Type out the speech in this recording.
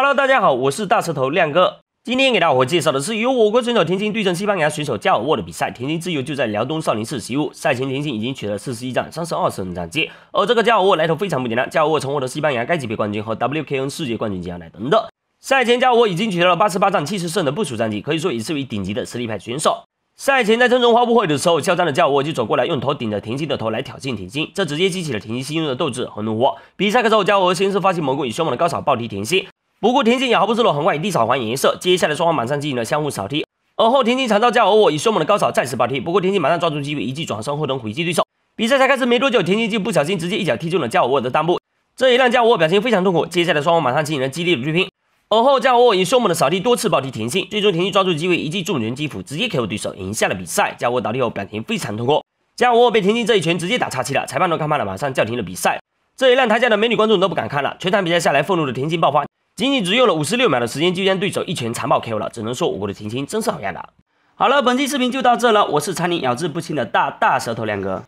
Hello，大家好，我是大舌头亮哥。今天给大伙介绍的是由我国选手田径对阵西班牙选手加尔沃的比赛。田径自由就在辽东少林寺习武，赛前田径已经取得了四十一战三十二胜的战绩。而这个加尔沃来头非常不简单，加尔沃曾获得西班牙该级别冠军和 WKN 世界冠军奖牌等等。赛前加尔沃已经取得了八十八战七十胜的部署战绩，可以说已是为顶级的实力派选手。赛前在阵容发布会的时候，嚣张的加尔沃就走过来，用头顶着田径的头来挑衅田径，这直接激起了田径心中的斗志和怒火。比赛的时候，加尔沃先是发起猛攻，以凶猛的高扫暴踢田径，不过田径也毫不示弱，很快以地扫还颜色。接下来双方马上进行了相互扫踢，而后田径缠绕加沃沃，以凶猛的高扫再次暴踢。不过田径马上抓住机会，一记转身后蹬回击对手。比赛才开始没多久，田径就不小心直接一脚踢中了加沃沃的裆部，这一让加尔沃表现非常痛苦。接下来双方马上进行了激烈的对拼，而后加沃沃以凶猛的扫踢多次暴踢田径，最终田径抓住机会一记重拳击腹，直接 KO 对手，赢下了比赛。加尔沃倒地后表情非常痛苦，加沃沃被田径这一拳直接打岔气了，裁判都看怕了，马上叫停了比赛。这一让台下的美女观众都不敢看了。全场比赛下来，愤怒的田径爆发。仅仅只用了五十六秒的时间，就将对手一拳残暴 KO 了，只能说我的琴琴真是好样的。好了，本期视频就到这了，我是常年咬字不清的大大舌头亮哥。